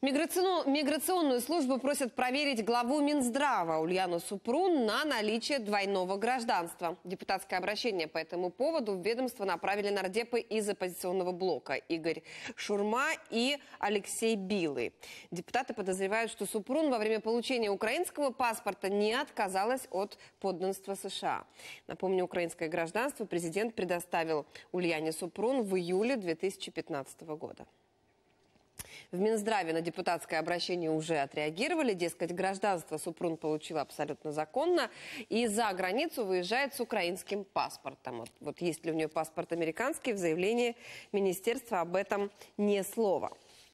Миграционную службу просят проверить главу Минздрава Ульяну Супрун на наличие двойного гражданства. Депутатское обращение по этому поводу в ведомство направили нардепы из оппозиционного блока Игорь Шурма и Алексей Билы. Депутаты подозревают, что Супрун во время получения украинского паспорта не отказалась от подданства США. Напомню, украинское гражданство президент предоставил Ульяне Супрун в июле 2015 года. В Минздраве на депутатское обращение уже отреагировали. Дескать, гражданство Супрун получила абсолютно законно. И за границу выезжает с украинским паспортом. Вот, есть ли у нее паспорт американский, в заявлении министерства об этом не слово.